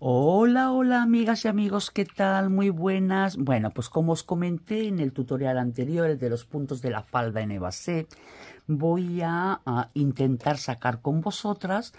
Hola, hola amigas y amigos, ¿qué tal? Muy buenas. Bueno, pues como os comenté en el tutorial anterior, de los puntos de la falda en evasé voy a, a, intentar sacar con vosotras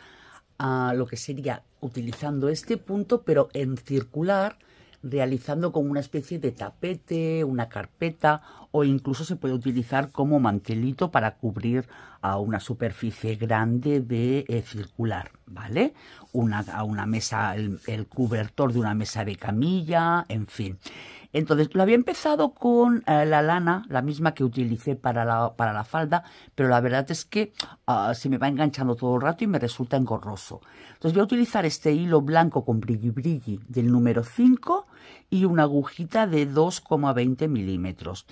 a lo que sería utilizando este punto, pero en circular, realizando como una especie de tapete, una carpeta o incluso se puede utilizar como mantelito para cubrir a una superficie grande de eh, circular, ¿vale? Una, a una mesa, el, el, de una mesa de camilla, en fin. Entonces, lo había empezado con eh, la lana, la misma que utilicé para la, falda, pero la verdad es que ah, se me va enganchando todo el rato y me resulta engorroso. Entonces, voy a utilizar este hilo blanco con brilli brilli del número 5 y una agujita de 2,20 milímetros.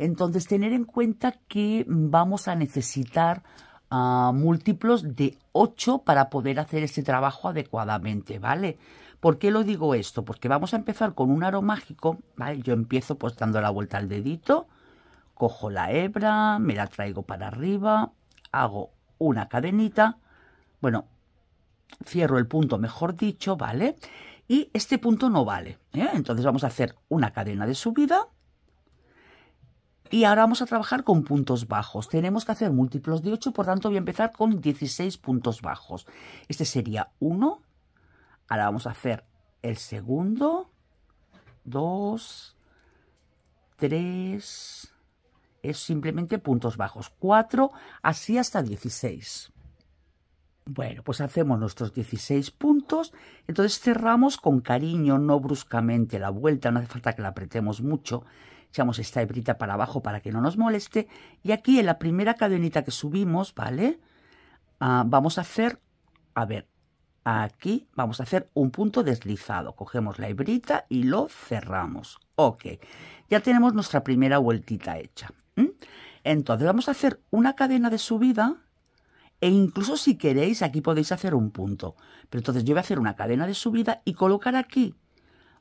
Entonces, tener en cuenta que vamos a necesitar ah, múltiplos de 8 para poder hacer este trabajo adecuadamente, ¿vale? ¿Por qué lo digo esto? Porque vamos a empezar con un aro mágico, ¿vale? Yo empiezo pues dando la vuelta al dedito, cojo la hebra, me la traigo para arriba, hago una cadenita, bueno, cierro el punto, mejor dicho, ¿vale? Y este punto no vale, ¿eh? entonces vamos a hacer una cadena de subida, y ahora vamos a trabajar con puntos bajos. Tenemos que hacer múltiplos de 8, por tanto voy a empezar con 16 puntos bajos. Este sería 1. Ahora vamos a hacer el segundo. 2, 3, es simplemente puntos bajos. 4, así hasta 16. Bueno, pues hacemos nuestros 16 puntos, entonces cerramos con cariño, no bruscamente la vuelta, no hace falta que la apretemos mucho echamos esta hebrita para abajo para que no nos moleste y aquí en la primera cadenita que subimos, ¿vale? Ah, vamos a hacer, a ver, aquí vamos a hacer un punto deslizado. Cogemos la hebrita y lo cerramos. Ok, ya tenemos nuestra primera vueltita hecha. Entonces vamos a hacer una cadena de subida e incluso si queréis aquí podéis hacer un punto. Pero entonces yo voy a hacer una cadena de subida y colocar aquí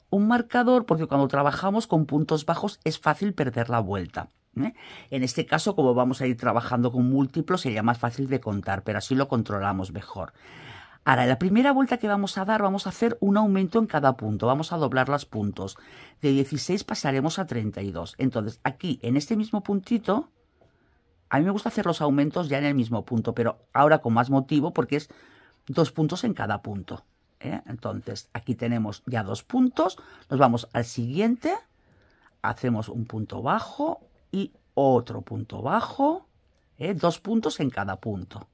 un marcador porque cuando trabajamos con puntos bajos es fácil perder la vuelta. ¿eh? En este caso, como vamos a ir trabajando con múltiplos, sería más fácil de contar, pero así lo controlamos mejor. Ahora, en la primera vuelta que vamos a dar, vamos a hacer un aumento en cada punto, vamos a doblar los puntos. De 16 pasaremos a 32. Entonces, aquí, en este mismo puntito, a mí me gusta hacer los aumentos ya en el mismo punto, pero ahora con más motivo porque es dos puntos en cada punto. ¿eh? Entonces, aquí tenemos ya dos puntos. Nos vamos al siguiente. Hacemos un punto bajo y otro punto bajo. ¿eh? Dos puntos en cada punto.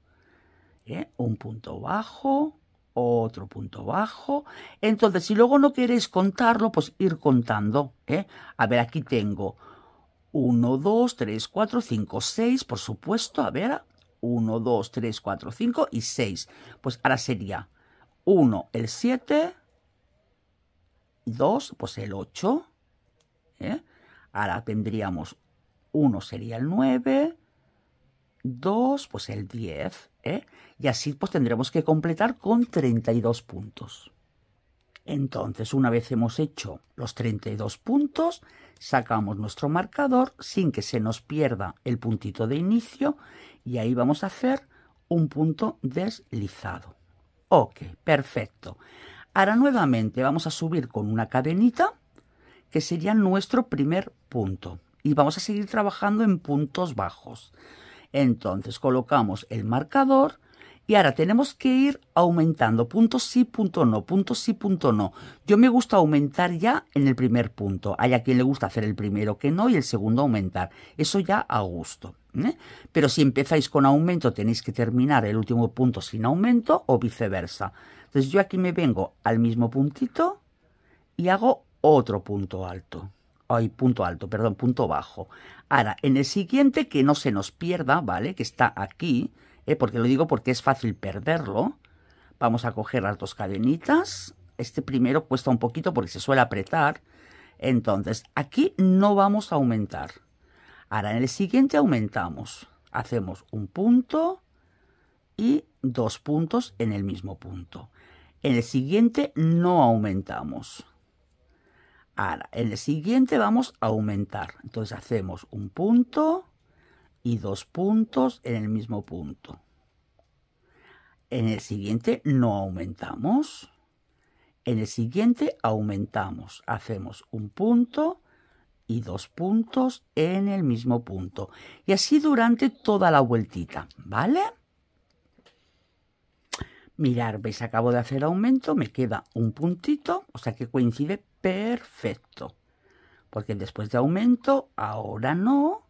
¿eh? Un punto bajo, otro punto bajo. Entonces, si luego no queréis contarlo, pues ir contando. ¿eh? A ver, aquí tengo 1, 2, 3, 4, 5, 6, por supuesto. A ver, 1, 2, 3, 4, 5 y 6. Pues ahora sería 1, el 7, 2, pues el 8. ¿eh? Ahora tendríamos 1 sería el 9, 2, pues el 10. ¿eh? Y así pues tendremos que completar con 32 puntos. Entonces, una vez hemos hecho los 32 puntos, sacamos nuestro marcador sin que se nos pierda el puntito de inicio y ahí vamos a hacer un punto deslizado. Ok, perfecto. Ahora nuevamente vamos a subir con una cadenita, que sería nuestro primer punto. Y vamos a seguir trabajando en puntos bajos. Entonces colocamos el marcador y ahora tenemos que ir aumentando punto sí, punto no, punto sí, punto no. Yo me gusta aumentar ya en el primer punto. Hay a quien le gusta hacer el primero que no y el segundo aumentar. Eso ya a gusto. ¿eh? Pero si empezáis con aumento tenéis que terminar el último punto sin aumento o viceversa. Entonces yo aquí me vengo al mismo puntito y hago otro punto alto. Ay, punto alto, perdón, punto bajo. Ahora, en el siguiente, que no se nos pierda, ¿vale? Que está aquí, ¿eh? porque lo digo porque es fácil perderlo. Vamos a coger las dos cadenitas. Este primero cuesta un poquito porque se suele apretar. Entonces, aquí no vamos a aumentar. Ahora, en el siguiente aumentamos. Hacemos un punto y dos puntos en el mismo punto. En el siguiente no aumentamos. Ahora, en el siguiente vamos a aumentar. Entonces hacemos un punto y dos puntos en el mismo punto. En el siguiente no aumentamos. En el siguiente aumentamos. Hacemos un punto y dos puntos en el mismo punto. Y así durante toda la vueltita, ¿vale? Mirar, veis, acabo de hacer aumento, me queda un puntito, o sea que coincide perfecto. Porque después de aumento, ahora no,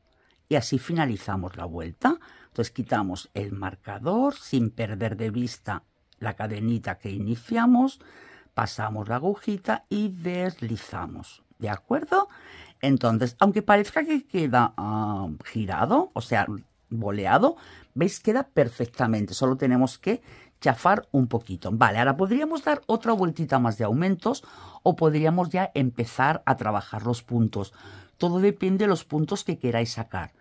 así finalizamos la vuelta. Entonces quitamos el marcador sin perder de vista la cadenita que iniciamos, pasamos la agujita y deslizamos. ¿De acuerdo? Entonces, aunque parezca que queda ah, girado, o sea, boleado, veis, queda perfectamente. Solo tenemos que chafar un poquito. Vale, ahora podríamos dar otra vueltita más de aumentos o podríamos ya empezar a trabajar los puntos. Todo depende de los puntos que queráis sacar.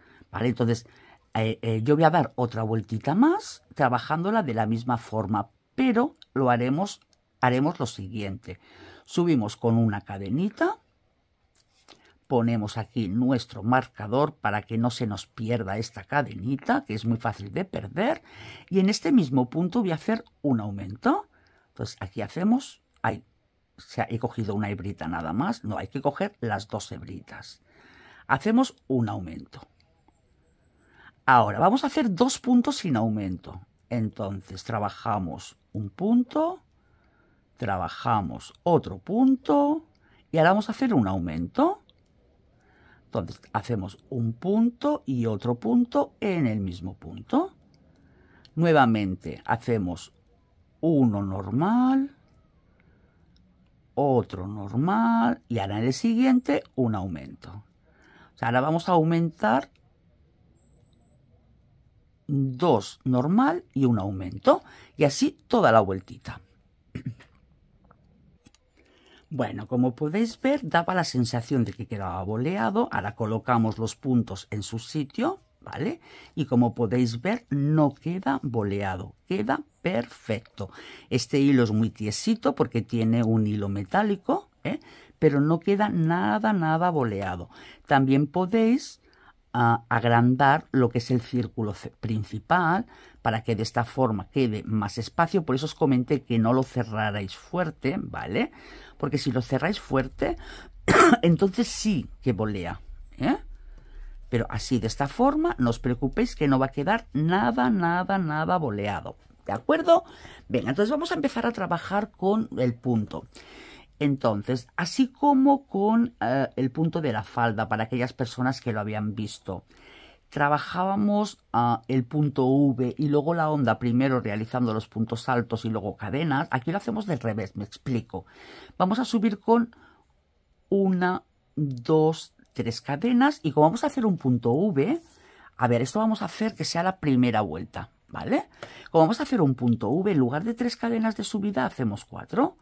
Entonces, eh, eh, yo voy a dar otra vueltita más, trabajándola de la misma forma, pero lo haremos, haremos lo siguiente. Subimos con una cadenita, ponemos aquí nuestro marcador para que no se nos pierda esta cadenita, que es muy fácil de perder, y en este mismo punto voy a hacer un aumento. Entonces, aquí hacemos, he cogido una hebrita nada más, no, hay que coger las dos hebritas. Hacemos un aumento Ahora, vamos a hacer dos puntos sin aumento. Entonces, trabajamos un punto, trabajamos otro punto y ahora vamos a hacer un aumento. Entonces, hacemos un punto y otro punto en el mismo punto. Nuevamente, hacemos uno normal, otro normal y ahora en el siguiente un aumento. ahora vamos a aumentar Dos normal y un aumento. Y así toda la vueltita. Bueno, como podéis ver, daba la sensación de que quedaba boleado. Ahora colocamos los puntos en su sitio, ¿vale? Y como podéis ver, no queda boleado, queda perfecto. Este hilo es muy tiesito porque tiene un hilo metálico, ¿eh? pero no queda nada, nada boleado. También podéis a agrandar lo que es el círculo principal para que de esta forma quede más espacio. Por eso os comenté que no lo cerrarais fuerte, ¿vale? Porque si lo cerráis fuerte, entonces sí que volea, ¿eh? Pero así, de esta forma, no os preocupéis que no va a quedar nada, nada, nada boleado. ¿De acuerdo? Venga, entonces vamos a empezar a trabajar con el punto. Entonces, así como con eh, el punto de la falda para aquellas personas que lo habían visto. Trabajábamos ah, el punto V y luego la onda, primero realizando los puntos altos y luego cadenas. Aquí lo hacemos del revés, me explico. Vamos a subir con una, dos, tres cadenas y como vamos a hacer un punto V, a ver, esto vamos a hacer que sea la primera vuelta, ¿vale? Como vamos a hacer un punto V, en lugar de tres cadenas de subida, hacemos cuatro.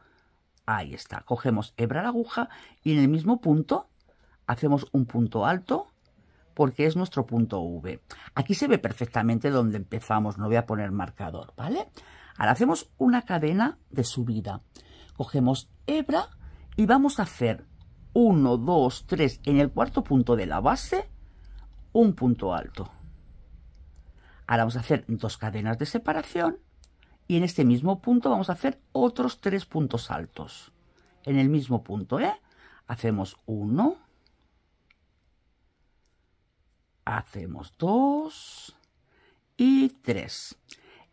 Ahí está. Cogemos hebra la aguja y en el mismo punto hacemos un punto alto porque es nuestro punto V. Aquí se ve perfectamente dónde empezamos, no voy a poner marcador, ¿vale? Ahora hacemos una cadena de subida. Cogemos hebra y vamos a hacer 1, 2, 3 en el cuarto punto de la base, un punto alto. Ahora vamos a hacer dos cadenas de separación y en este mismo punto vamos a hacer otros tres puntos altos. En el mismo punto, ¿eh? Hacemos uno. Hacemos dos. Y tres.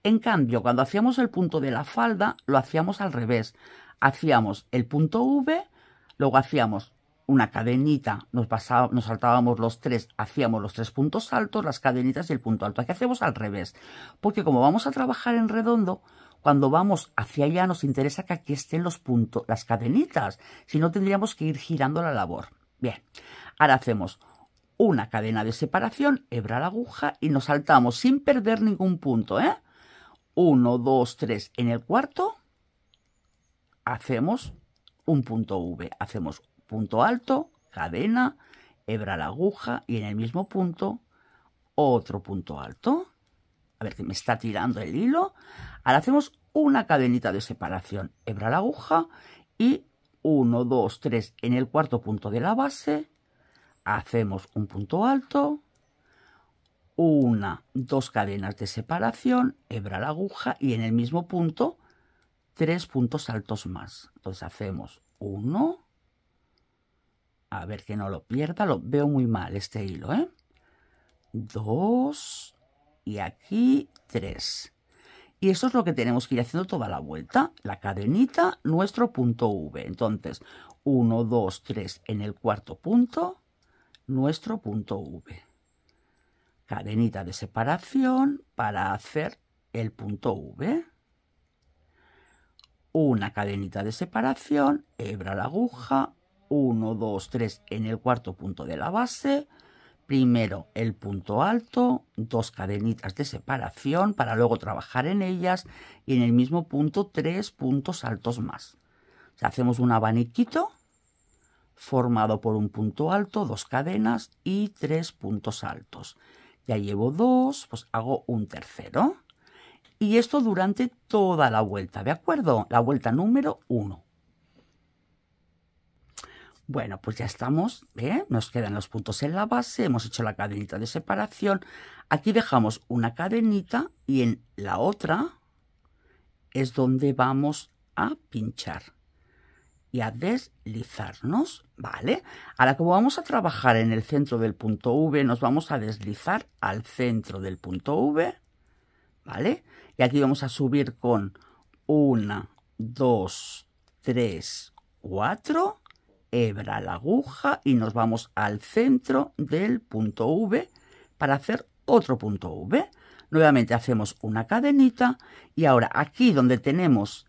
En cambio, cuando hacíamos el punto de la falda, lo hacíamos al revés. Hacíamos el punto V, luego hacíamos una cadenita, nos, nos saltábamos los tres, hacíamos los tres puntos altos, las cadenitas y el punto alto. Aquí hacemos al revés, porque como vamos a trabajar en redondo, cuando vamos hacia allá nos interesa que aquí estén los puntos, las cadenitas, si no tendríamos que ir girando la labor. Bien, ahora hacemos una cadena de separación, hebra la aguja y nos saltamos sin perder ningún punto, ¿eh? Uno, dos, tres. En el cuarto hacemos un punto V, hacemos punto alto, cadena, hebra la aguja y en el mismo punto otro punto alto. A ver que me está tirando el hilo. Ahora hacemos una cadenita de separación, hebra la aguja y 1, 2, 3 en el cuarto punto de la base. Hacemos un punto alto, una, dos cadenas de separación, hebra la aguja y en el mismo punto tres puntos altos más. Entonces hacemos uno a ver que no lo pierda, lo veo muy mal este hilo, ¿eh? Dos y aquí tres. Y eso es lo que tenemos que ir haciendo toda la vuelta, la cadenita, nuestro punto V. Entonces, 1, 2, 3 en el cuarto punto, nuestro punto V. Cadenita de separación para hacer el punto V. Una cadenita de separación, hebra la aguja, 1, 2, 3 en el cuarto punto de la base. Primero el punto alto, dos cadenitas de separación para luego trabajar en ellas y en el mismo punto tres puntos altos más. hacemos un abaniquito formado por un punto alto, dos cadenas y tres puntos altos. Ya llevo dos, pues hago un tercero. Y esto durante toda la vuelta, ¿de acuerdo? La vuelta número 1. Bueno, pues ya estamos, ¿eh? nos quedan los puntos en la base, hemos hecho la cadenita de separación. Aquí dejamos una cadenita y en la otra es donde vamos a pinchar y a deslizarnos, ¿vale? Ahora como vamos a trabajar en el centro del punto V, nos vamos a deslizar al centro del punto V, ¿vale? Y aquí vamos a subir con 1, 2, 3, 4 hebra la aguja y nos vamos al centro del punto V para hacer otro punto V. Nuevamente hacemos una cadenita y ahora aquí donde tenemos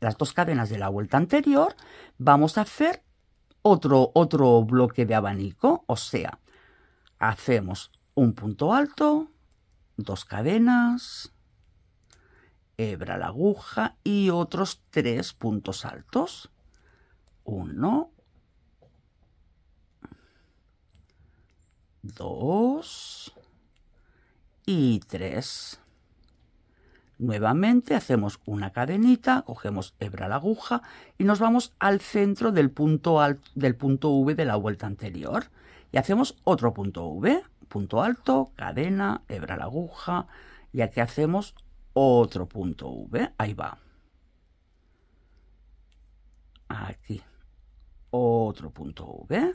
las dos cadenas de la vuelta anterior, vamos a hacer otro, otro bloque de abanico, o sea, hacemos un punto alto, dos cadenas, hebra la aguja y otros tres puntos altos. Uno, 2 y 3. Nuevamente hacemos una cadenita, cogemos hebra la aguja y nos vamos al centro del punto, alto, del punto V de la vuelta anterior. Y hacemos otro punto V, punto alto, cadena, hebra la aguja y aquí hacemos otro punto V, ahí va. Aquí, otro punto V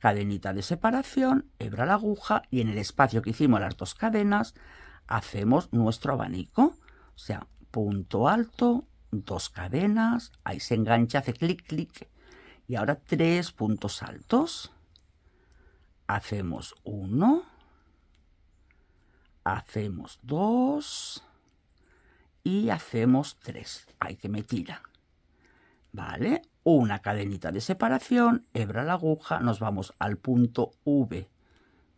cadenita de separación, hebra la aguja y en el espacio que hicimos las dos cadenas hacemos nuestro abanico. O sea, punto alto, dos cadenas, ahí se engancha, hace clic, clic y ahora tres puntos altos. Hacemos uno, hacemos dos y hacemos tres. Ahí que me tira. ¿Vale? una cadenita de separación, hebra la aguja, nos vamos al punto V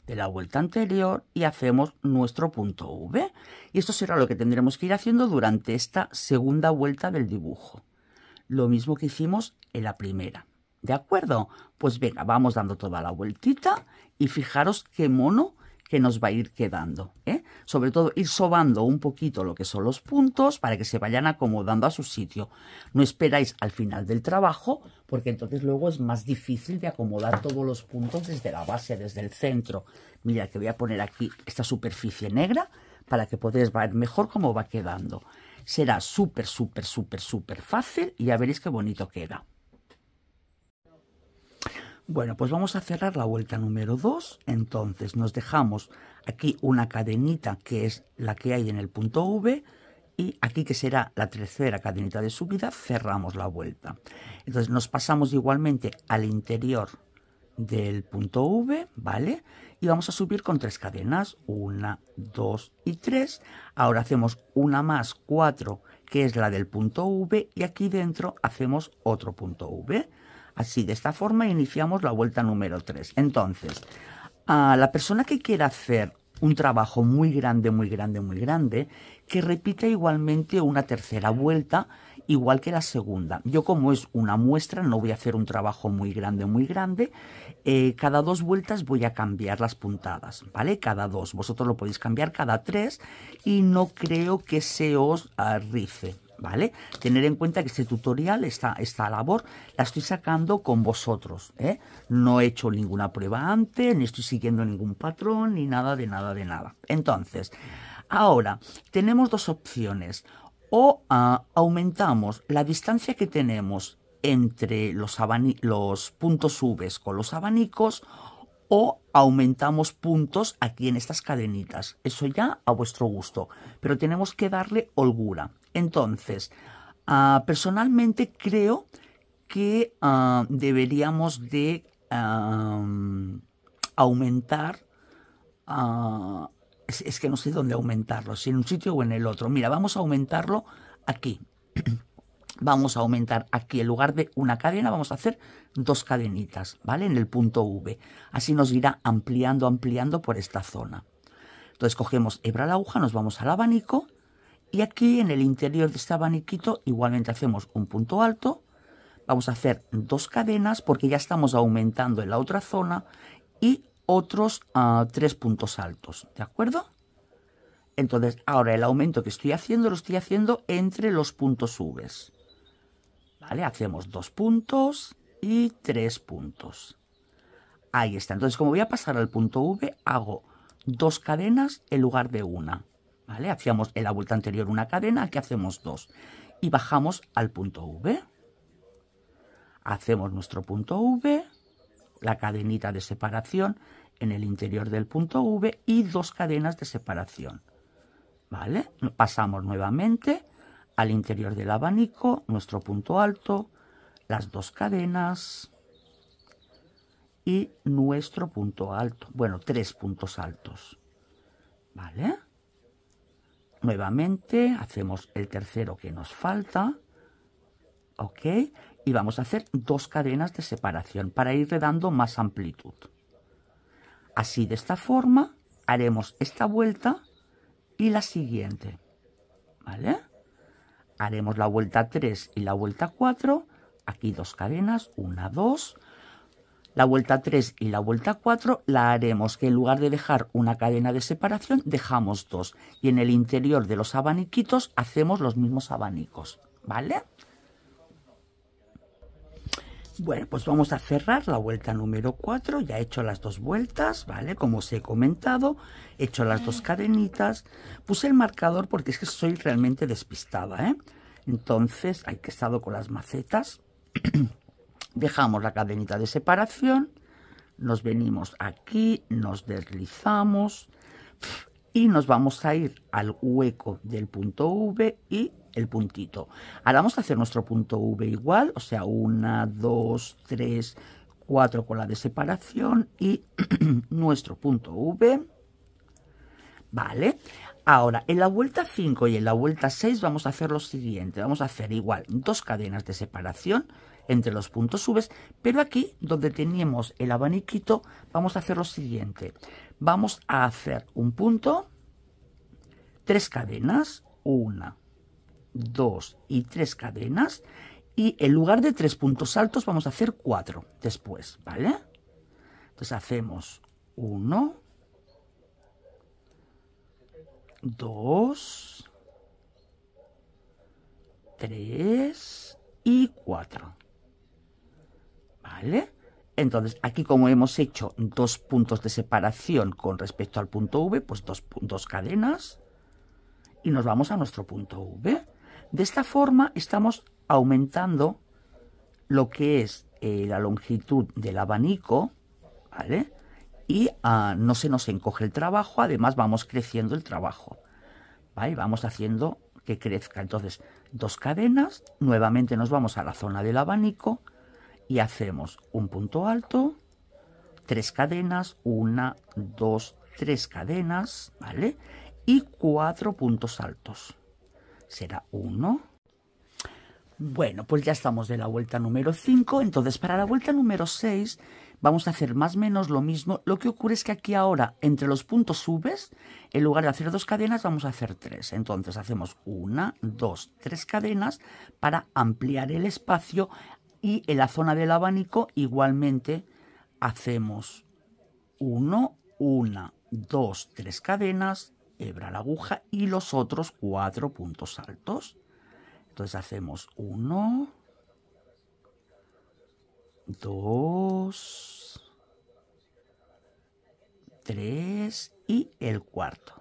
de la vuelta anterior y hacemos nuestro punto V. Y esto será lo que tendremos que ir haciendo durante esta segunda vuelta del dibujo. Lo mismo que hicimos en la primera. ¿De acuerdo? Pues venga, vamos dando toda la vueltita y fijaros qué mono que nos va a ir quedando. ¿eh? Sobre todo ir sobando un poquito lo que son los puntos para que se vayan acomodando a su sitio. No esperáis al final del trabajo porque entonces luego es más difícil de acomodar todos los puntos desde la base, desde el centro. Mira que voy a poner aquí esta superficie negra para que podáis ver mejor cómo va quedando. Será súper, súper, súper, súper fácil y ya veréis qué bonito queda. Bueno, pues vamos a cerrar la vuelta número 2. Entonces nos dejamos aquí una cadenita que es la que hay en el punto V y aquí que será la tercera cadenita de subida cerramos la vuelta. Entonces nos pasamos igualmente al interior del punto V, ¿vale? Y vamos a subir con tres cadenas, una, dos y tres. Ahora hacemos una más, cuatro, que es la del punto V, y aquí dentro hacemos otro punto V. Así, de esta forma iniciamos la vuelta número 3. Entonces, a la persona que quiera hacer un trabajo muy grande, muy grande, muy grande, que repita igualmente una tercera vuelta, igual que la segunda. Yo como es una muestra, no voy a hacer un trabajo muy grande, muy grande. Eh, cada dos vueltas voy a cambiar las puntadas, ¿vale? Cada dos. Vosotros lo podéis cambiar cada tres y no creo que se os rife, ¿vale? Tener en cuenta que este tutorial, esta, labor, la estoy sacando con vosotros, ¿eh? No he hecho ninguna prueba antes, ni estoy siguiendo ningún patrón, ni nada de nada de nada. Entonces, ahora, tenemos dos opciones. O ah, aumentamos la distancia que tenemos entre los, los puntos V con los abanicos o aumentamos puntos aquí en estas cadenitas. Eso ya a vuestro gusto, pero tenemos que darle holgura. Entonces, ah, personalmente creo que ah, deberíamos de ah, aumentar es, que no sé dónde aumentarlo, si en un sitio o en el otro. Mira, vamos a aumentarlo aquí. vamos a aumentar aquí en lugar de una cadena vamos a hacer dos cadenitas, ¿vale? En el punto V. Así nos irá ampliando, ampliando por esta zona. Entonces cogemos hebra la aguja, nos vamos al abanico y aquí en el interior de este abaniquito igualmente hacemos un punto alto. Vamos a hacer dos cadenas porque ya estamos aumentando en la otra zona y otros ah, tres puntos altos, ¿de acuerdo? Entonces ahora el aumento que estoy haciendo lo estoy haciendo entre los puntos V. Hacemos dos puntos y tres puntos. Ahí está. Entonces, como voy a pasar al punto V, hago dos cadenas en lugar de una. Hacíamos en la vuelta anterior una cadena, aquí hacemos dos. Y bajamos al punto V. Hacemos nuestro punto V, la cadenita de separación en el interior del punto V y dos cadenas de separación. ¿Vale? Pasamos nuevamente al interior del abanico, nuestro punto alto, las dos cadenas y nuestro punto alto. Bueno, tres puntos altos. ¿Vale? Nuevamente hacemos el tercero que nos falta. ¿Ok? Y vamos a hacer dos cadenas de separación para ir dando más amplitud. Así de esta forma haremos esta vuelta y la siguiente. ¿Vale? haremos la vuelta 3 y la vuelta 4, aquí dos cadenas, una, dos, la vuelta 3 y la vuelta 4 la haremos que en lugar de dejar una cadena de separación dejamos dos y en el interior de los abaniquitos hacemos los mismos abanicos, ¿vale? Bueno, pues vamos a cerrar la vuelta número 4. Ya he hecho las dos vueltas, ¿vale? Como os he comentado, he hecho las dos cadenitas. Puse el marcador porque es que soy realmente despistada, ¿eh? Entonces, hay que estado con las macetas. Dejamos la cadenita de separación. Nos venimos aquí, nos deslizamos y nos vamos a ir al hueco del punto V y el puntito. Ahora vamos a hacer nuestro punto V igual, o sea, una, 2 tres, cuatro con la de separación y nuestro punto V. Vale, Ahora, en la vuelta 5 y en la vuelta 6 vamos a hacer lo siguiente. Vamos a hacer igual dos cadenas de separación entre los puntos V, pero aquí donde teníamos el abaniquito vamos a hacer lo siguiente. Vamos a hacer un punto, tres cadenas, una, 2 y 3 cadenas y en lugar de 3 puntos altos vamos a hacer 4 después, ¿vale? Entonces hacemos 1, 2, 3 y 4, ¿vale? Entonces, aquí como hemos hecho dos puntos de separación con respecto al punto V, pues dos, cadenas y nos vamos a nuestro punto V. De esta forma estamos aumentando lo que es eh, la longitud del abanico, ¿vale? Y ah, no se nos encoge el trabajo, además vamos creciendo el trabajo, ¿vale? Vamos haciendo que crezca. Entonces, dos cadenas, nuevamente nos vamos a la zona del abanico y hacemos un punto alto, tres cadenas, una, dos, tres cadenas, ¿vale? Y cuatro puntos altos será uno. Bueno, pues ya estamos de la vuelta número 5. Entonces, para la vuelta número 6 vamos a hacer más o menos lo mismo. Lo que ocurre es que aquí ahora, entre los puntos subes, en lugar de hacer dos cadenas, vamos a hacer tres. Entonces, hacemos una, dos, tres cadenas para ampliar el espacio y en la zona del abanico igualmente hacemos 1, una, dos, tres cadenas, hebra la aguja y los otros cuatro puntos altos. Entonces hacemos uno, dos, tres y el cuarto.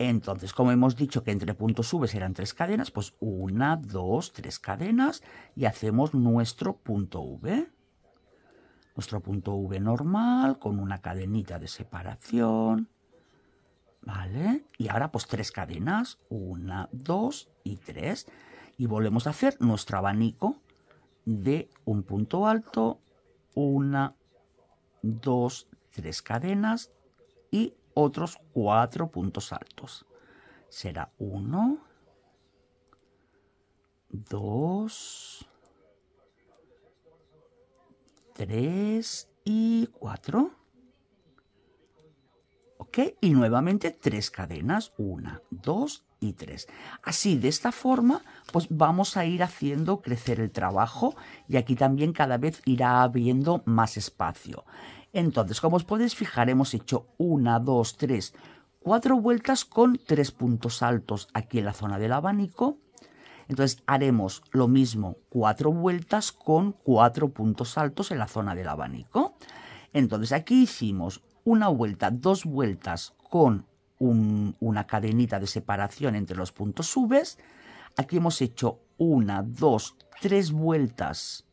Entonces, como hemos dicho que entre puntos V eran tres cadenas, pues una, dos, tres cadenas y hacemos nuestro punto V. Nuestro punto V normal con una cadenita de separación. ¿Vale? Y ahora pues tres cadenas, una, dos y tres. Y volvemos a hacer nuestro abanico de un punto alto, una, dos, tres cadenas y otros cuatro puntos altos. Será uno, dos, tres y cuatro y nuevamente tres cadenas, una, dos y tres. Así, de esta forma, pues vamos a ir haciendo crecer el trabajo y aquí también cada vez irá habiendo más espacio. Entonces, como os podéis fijar, hemos hecho una, dos, tres, cuatro vueltas con tres puntos altos aquí en la zona del abanico. Entonces haremos lo mismo, cuatro vueltas con cuatro puntos altos en la zona del abanico. Entonces aquí hicimos una vuelta, dos vueltas con una cadenita de separación entre los puntos subes. Aquí hemos hecho una, dos, tres vueltas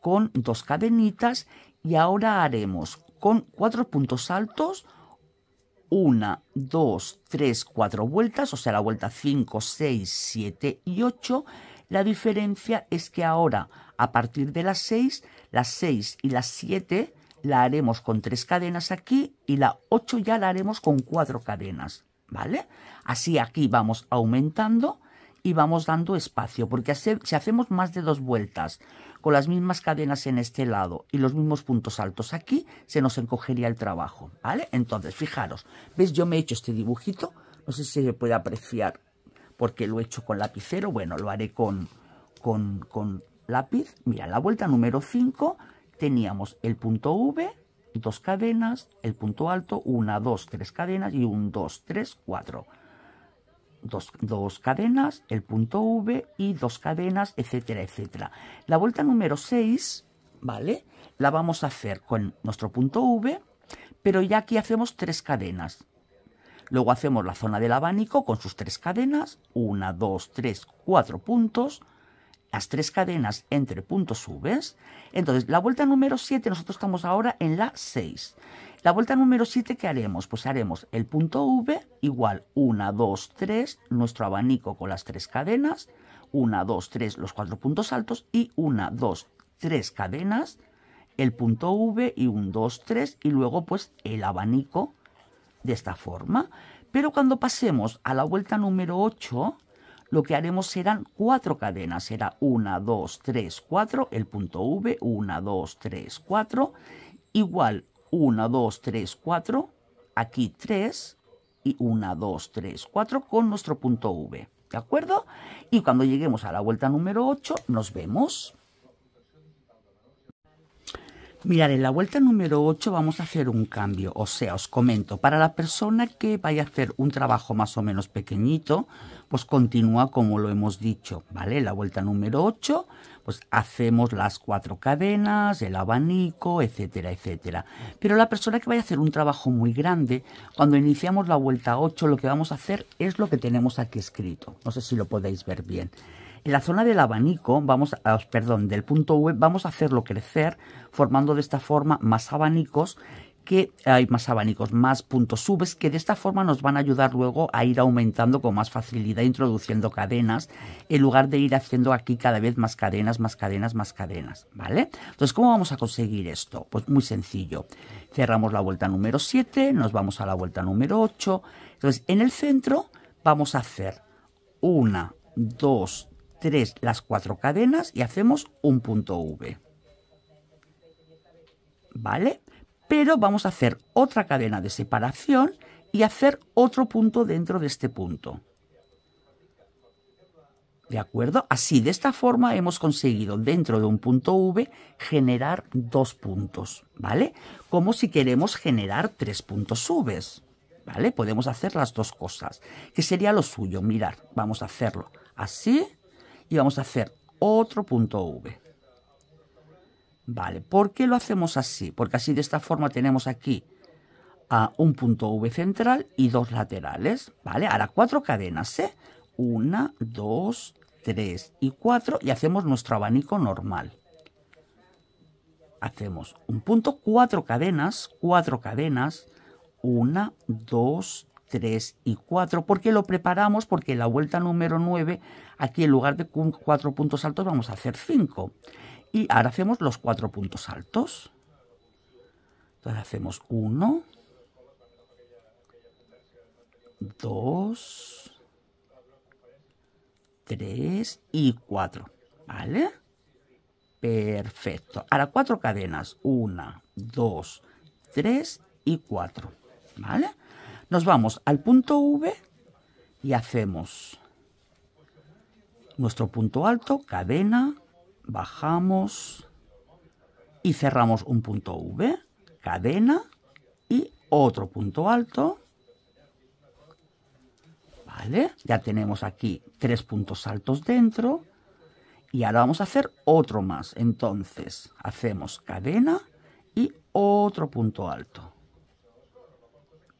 con dos cadenitas y ahora haremos con cuatro puntos altos una, dos, tres, cuatro vueltas, o sea, la vuelta 5, 6, 7 y 8. La diferencia es que ahora, a partir de las 6, las 6 y las 7 la haremos con tres cadenas aquí y la 8 ya la haremos con cuatro cadenas, ¿vale? Así aquí vamos aumentando y vamos dando espacio, porque si hacemos más de dos vueltas con las mismas cadenas en este lado y los mismos puntos altos aquí, se nos encogería el trabajo, ¿vale? Entonces, fijaros, ¿ves? Yo me he hecho este dibujito, no sé si se puede apreciar porque lo he hecho con lapicero, bueno, lo haré con, con, con lápiz. Mira, la vuelta número 5 teníamos el punto V, dos cadenas, el punto alto, una, dos, tres cadenas y un, dos, tres, cuatro. Dos, dos, cadenas, el punto V y dos cadenas, etcétera, etcétera. La vuelta número 6, ¿vale? La vamos a hacer con nuestro punto V, pero ya aquí hacemos tres cadenas. Luego hacemos la zona del abanico con sus tres cadenas, una, dos, tres, cuatro puntos, las tres cadenas entre puntos subes. Entonces, la vuelta número 7, nosotros estamos ahora en la 6. La vuelta número 7, ¿qué haremos? Pues haremos el punto V igual 1, 2, 3, nuestro abanico con las tres cadenas, 1, 2, 3, los cuatro puntos altos y 1, 2, 3 cadenas, el punto V y un 2, 3 y luego pues el abanico de esta forma. Pero cuando pasemos a la vuelta número 8, lo que haremos serán cuatro cadenas. Será 1, 2, 3, 4, el punto V, 1, 2, 3, 4, igual 1, 2, 3, 4, aquí 3 y 1, 2, 3, 4 con nuestro punto V. ¿De acuerdo? Y cuando lleguemos a la vuelta número 8, nos vemos. Mirar, en la vuelta número 8 vamos a hacer un cambio, o sea, os comento, para la persona que vaya a hacer un trabajo más o menos pequeñito, pues continúa como lo hemos dicho, ¿vale? La vuelta número 8, pues hacemos las cuatro cadenas, el abanico, etcétera, etcétera. Pero la persona que vaya a hacer un trabajo muy grande, cuando iniciamos la vuelta 8, lo que vamos a hacer es lo que tenemos aquí escrito. No sé si lo podéis ver bien. En la zona del abanico, vamos a, perdón, del punto web, vamos a hacerlo crecer formando de esta forma más abanicos que hay más abanicos, más puntos subes, que de esta forma nos van a ayudar luego a ir aumentando con más facilidad, introduciendo cadenas, en lugar de ir haciendo aquí cada vez más cadenas, más cadenas, más cadenas, ¿vale? Entonces, ¿cómo vamos a conseguir esto? Pues muy sencillo. Cerramos la vuelta número 7, nos vamos a la vuelta número 8. Entonces, en el centro vamos a hacer una, dos, tres, las cuatro cadenas y hacemos un punto V. ¿vale? Pero vamos a hacer otra cadena de separación y hacer otro punto dentro de este punto. ¿De acuerdo? Así, de esta forma hemos conseguido dentro de un punto V generar dos puntos, ¿vale? Como si queremos generar tres puntos V, ¿vale? Podemos hacer las dos cosas, que sería lo suyo, mirar, vamos a hacerlo así y vamos a hacer otro punto V. Vale, ¿por qué lo hacemos así? Porque así de esta forma tenemos aquí a un punto V central y dos laterales, ¿vale? Ahora cuatro cadenas, ¿eh? Una, dos, tres y cuatro y hacemos nuestro abanico normal. Hacemos un punto, cuatro cadenas, cuatro cadenas, una, dos, tres y cuatro. ¿Por qué lo preparamos? Porque en la vuelta número nueve, aquí en lugar de cuatro puntos altos vamos a hacer cinco. Y ahora hacemos los cuatro puntos altos. Entonces hacemos 1, 2, 3 y 4. ¿Vale? Perfecto. Ahora cuatro cadenas. 1, 2, 3 y 4. ¿Vale? Nos vamos al punto V y hacemos nuestro punto alto, cadena, bajamos y cerramos un punto V, cadena y otro punto alto. ¿Vale? Ya tenemos aquí tres puntos altos dentro. Y ahora vamos a hacer otro más. Entonces, hacemos cadena y otro punto alto.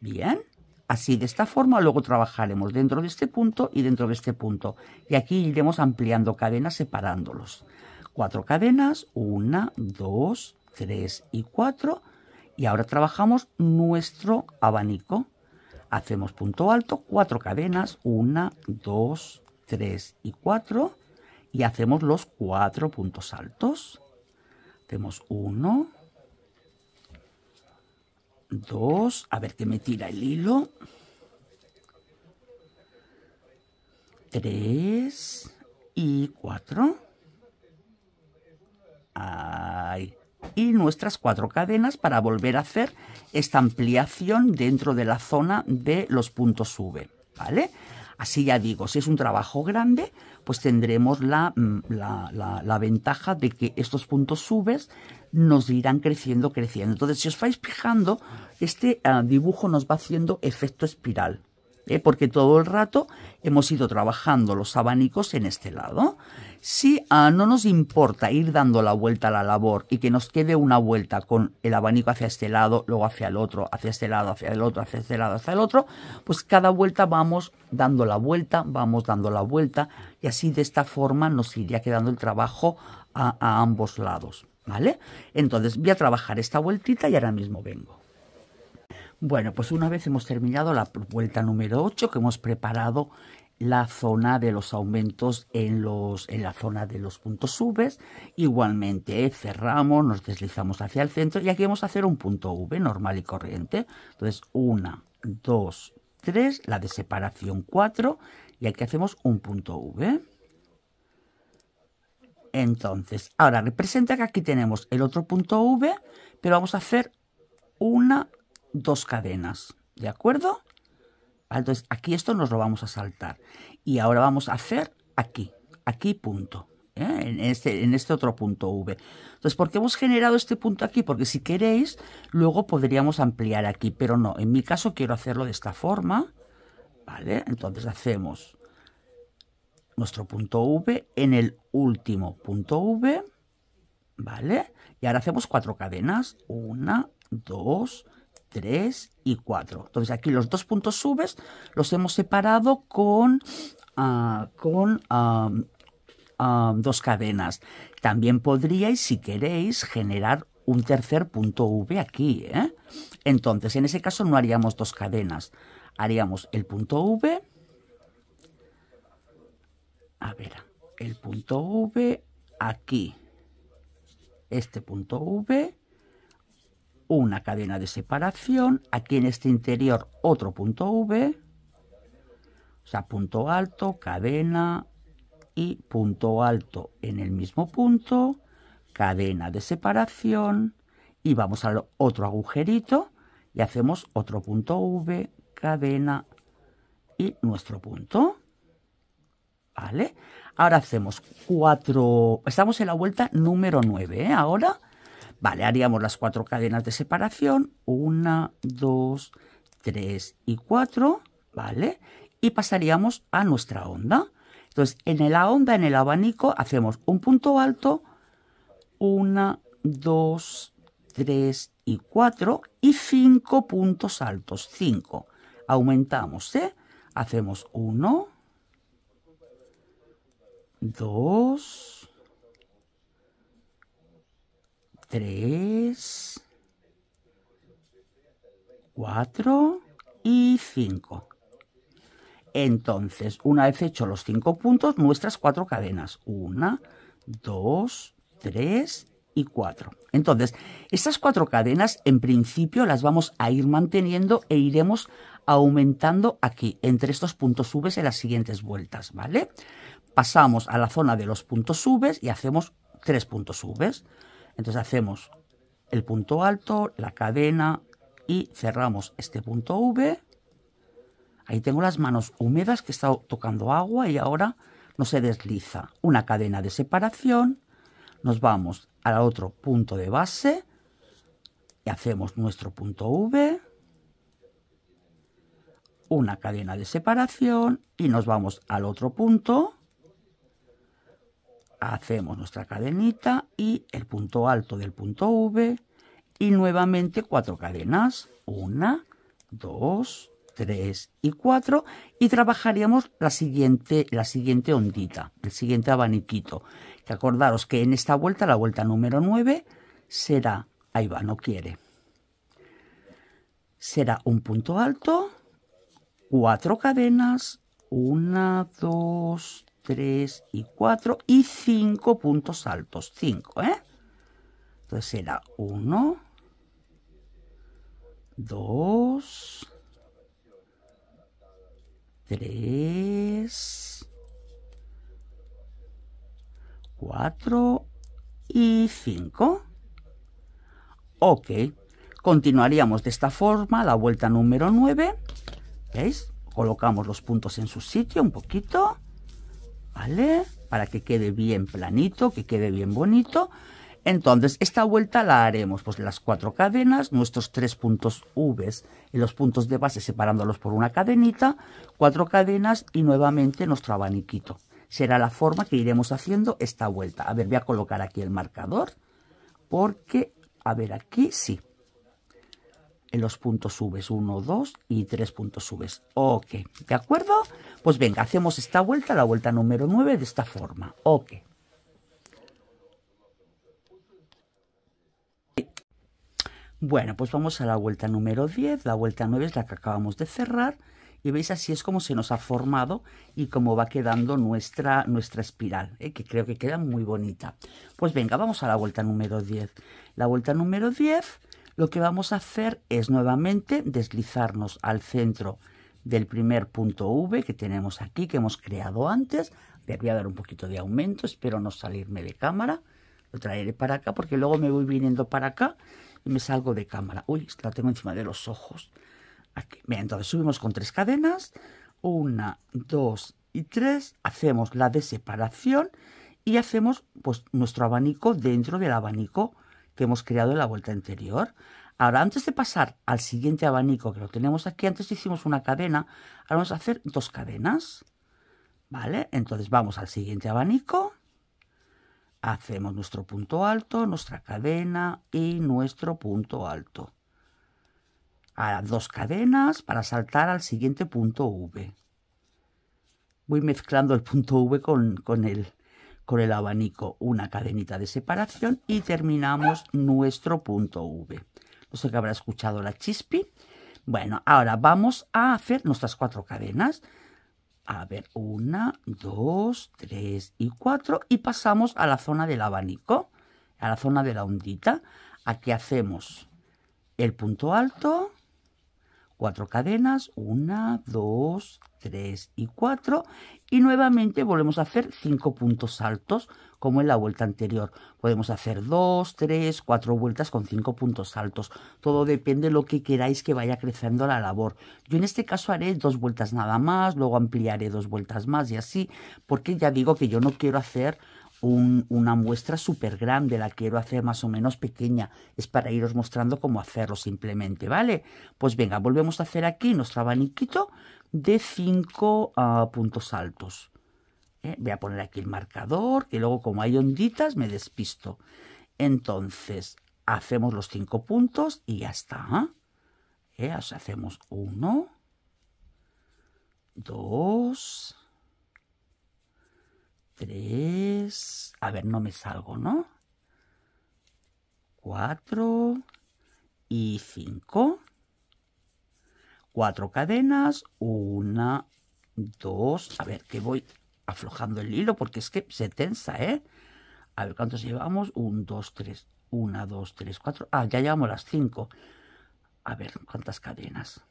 Bien. Así, de esta forma, luego trabajaremos dentro de este punto y dentro de este punto. Y aquí iremos ampliando cadenas separándolos cuatro cadenas, una, dos, tres y cuatro. Y ahora trabajamos nuestro abanico. Hacemos punto alto, cuatro cadenas, una, dos, tres y cuatro. Y hacemos los cuatro puntos altos. Hacemos uno, dos, a ver qué me tira el hilo. Tres y cuatro. Y nuestras cuatro cadenas para volver a hacer esta ampliación dentro de la zona de los puntos V, ¿vale? Así ya digo, si es un trabajo grande, pues tendremos la, mm, la, ventaja de que estos puntos subes nos irán creciendo, creciendo. Entonces, si os vais fijando, este ah, dibujo nos va haciendo efecto espiral, eh, porque todo el rato hemos ido trabajando los abanicos en este lado. Si ah, no nos importa ir dando la vuelta a la labor y que nos quede una vuelta con el abanico hacia este lado, luego hacia el otro, hacia este lado, hacia el otro, hacia este lado, hacia el otro, pues cada vuelta vamos dando la vuelta, vamos dando la vuelta y así de esta forma nos iría quedando el trabajo a, a ambos lados. ¿Vale? Entonces voy a trabajar esta vueltita y ahora mismo vengo. Bueno, pues una vez hemos terminado la vuelta número 8 que hemos preparado la zona de los aumentos en, los, en la zona de los puntos V. Igualmente, cerramos, nos deslizamos hacia el centro y aquí vamos a hacer un punto V normal y corriente. Entonces, 1, 2, 3, la de separación 4 y aquí hacemos un punto V. Entonces, ahora representa que aquí tenemos el otro punto V, pero vamos a hacer una dos cadenas, ¿de acuerdo? Entonces, aquí esto nos lo vamos a saltar. Y ahora vamos a hacer aquí, aquí punto. ¿eh? En, este, en este otro punto V. Entonces, ¿por qué hemos generado este punto aquí? Porque si queréis, luego podríamos ampliar aquí, pero no, en mi caso quiero hacerlo de esta forma. ¿Vale? Entonces hacemos nuestro punto V en el último punto V, ¿vale? Y ahora hacemos cuatro cadenas. Una, dos, 3 y 4. Entonces aquí los dos puntos subes los hemos separado con, ah, con dos cadenas. También podríais, si queréis, generar un tercer punto V aquí. ¿eh? Entonces, en ese caso no haríamos dos cadenas. Haríamos el punto V. A ver, el punto V aquí. Este punto V una cadena de separación, aquí en este interior otro punto V, o sea, punto alto, cadena y punto alto en el mismo punto, cadena de separación y vamos al otro agujerito y hacemos otro punto V, cadena y nuestro punto. ¿Vale? Ahora hacemos cuatro, estamos en la vuelta número 9, ¿eh? Ahora Vale, haríamos las cuatro cadenas de separación. Una, dos, tres y cuatro. ¿Vale? Y pasaríamos a nuestra onda. Entonces, en la onda, en el abanico, hacemos un punto alto. Una, dos, tres y cuatro. Y cinco puntos altos. Cinco. Aumentamos, ¿eh? Hacemos uno. Dos. 3, 4 y 5. Entonces, una vez hecho los 5 puntos, nuestras 4 cadenas. 1, 2, 3 y 4. Entonces, estas 4 cadenas, en principio, las vamos a ir manteniendo e iremos aumentando aquí, entre estos puntos subes en las siguientes vueltas, ¿vale? Pasamos a la zona de los puntos subes y hacemos 3 puntos subes. Entonces hacemos el punto alto, la cadena y cerramos este punto V. Ahí tengo las manos húmedas que he estado tocando agua y ahora no se desliza. Una cadena de separación. Nos vamos al otro punto de base y hacemos nuestro punto V. Una cadena de separación y nos vamos al otro punto hacemos nuestra cadenita y el punto alto del punto V y nuevamente cuatro cadenas, una, dos, tres y cuatro y trabajaríamos la siguiente, la siguiente ondita, el siguiente abaniquito. Que acordaros que en esta vuelta, la vuelta número 9, será, ahí va, no quiere, será un punto alto, cuatro cadenas, una, dos, 3 y 4 y 5 puntos altos. 5, ¿eh? Entonces era 1, 2, 3, 4 y 5. Ok, continuaríamos de esta forma la vuelta número 9. ¿Veis? Colocamos los puntos en su sitio un poquito. ¿vale? Para que quede bien planito, que quede bien bonito. Entonces, esta vuelta la haremos, pues las cuatro cadenas, nuestros tres puntos V y los puntos de base separándolos por una cadenita, cuatro cadenas y nuevamente nuestro abaniquito. Será la forma que iremos haciendo esta vuelta. A ver, voy a colocar aquí el marcador, porque, a ver, aquí sí, en los puntos subes 1, 2 y 3 puntos subes. Ok, ¿de acuerdo? Pues venga, hacemos esta vuelta, la vuelta número 9, de esta forma. Ok. Bueno, pues vamos a la vuelta número 10. La vuelta 9 es la que acabamos de cerrar. Y veis así es como se nos ha formado y cómo va quedando nuestra, nuestra espiral, ¿eh? que creo que queda muy bonita. Pues venga, vamos a la vuelta número 10. La vuelta número 10 lo que vamos a hacer es nuevamente deslizarnos al centro del primer punto V que tenemos aquí, que hemos creado antes. Le voy a dar un poquito de aumento, espero no salirme de cámara. Lo traeré para acá porque luego me voy viniendo para acá y me salgo de cámara. Uy, la tengo encima de los ojos. Aquí. entonces subimos con tres cadenas. Una, dos y tres. Hacemos la de separación y hacemos pues, nuestro abanico dentro del abanico que hemos creado en la vuelta anterior. Ahora, antes de pasar al siguiente abanico que lo tenemos aquí, antes hicimos una cadena, ahora vamos a hacer dos cadenas. ¿Vale? Entonces vamos al siguiente abanico, hacemos nuestro punto alto, nuestra cadena y nuestro punto alto. Ahora dos cadenas para saltar al siguiente punto V. Voy mezclando el punto V con, con el, con el abanico una cadenita de separación y terminamos nuestro punto V. No sé que habrá escuchado la chispi. Bueno, ahora vamos a hacer nuestras cuatro cadenas. A ver, una, dos, tres y cuatro. Y pasamos a la zona del abanico, a la zona de la ondita. Aquí hacemos el punto alto, cuatro cadenas, una, dos, tres y cuatro, y nuevamente volvemos a hacer cinco puntos altos como en la vuelta anterior. Podemos hacer dos, tres, cuatro vueltas con cinco puntos altos. Todo depende de lo que queráis que vaya creciendo la labor. Yo en este caso haré dos vueltas nada más, luego ampliaré dos vueltas más y así, porque ya digo que yo no quiero hacer una muestra súper grande, la quiero hacer más o menos pequeña, es para iros mostrando cómo hacerlo simplemente, ¿vale? Pues venga, volvemos a hacer aquí nuestro abaniquito de cinco ah, puntos altos. Eh, voy a poner aquí el marcador, que luego como hay onditas me despisto. Entonces, hacemos los cinco puntos y ya está. ¿eh? eh hacemos uno, dos... 3. A ver, no me salgo, ¿no? 4 y 5. 4 cadenas. 1, 2. A ver, que voy aflojando el hilo porque es que se tensa, ¿eh? A ver, ¿cuántos llevamos? 1, 2, 3. 1, 2, 3, 4. Ah, ya llevamos las 5. A ver, ¿cuántas cadenas?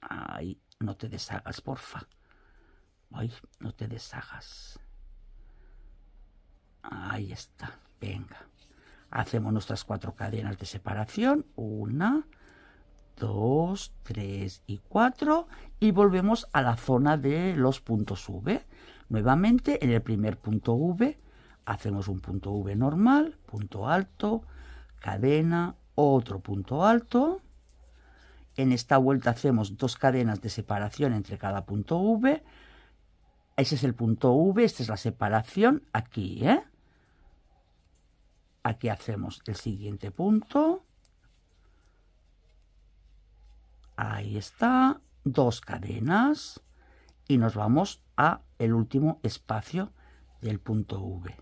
Ay, no te deshagas, porfa. Ay, no te deshagas. Ahí está. Venga. Hacemos nuestras cuatro cadenas de separación. Una, dos, tres y cuatro. Y volvemos a la zona de los puntos V. Nuevamente, en el primer punto V, hacemos un punto V normal, punto alto, cadena, otro punto alto. En esta vuelta hacemos dos cadenas de separación entre cada punto V ese es el punto V, esta es la separación, aquí, ¿eh? Aquí hacemos el siguiente punto. Ahí está, dos cadenas y nos vamos a el último espacio del punto V.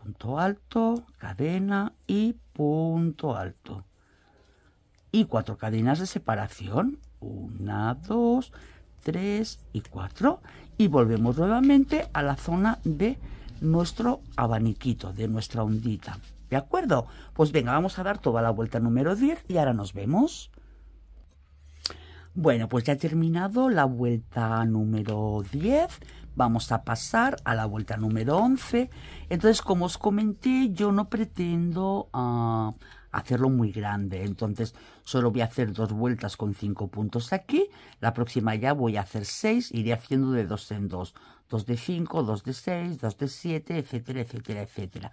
Punto alto, cadena y punto alto. Y cuatro cadenas de separación. Una, dos, 3 y 4 y volvemos nuevamente a la zona de nuestro abaniquito, de nuestra ondita. ¿De acuerdo? Pues venga, vamos a dar toda la vuelta número 10 y ahora nos vemos. Bueno, pues ya he terminado la vuelta número 10. Vamos a pasar a la vuelta número 11. Entonces, como os comenté, yo no pretendo a ah, hacerlo muy grande. Entonces solo voy a hacer dos vueltas con cinco puntos aquí. La próxima ya voy a hacer seis. Iré haciendo de dos en dos. Dos de cinco, dos de seis, dos de siete, etcétera, etcétera, etcétera.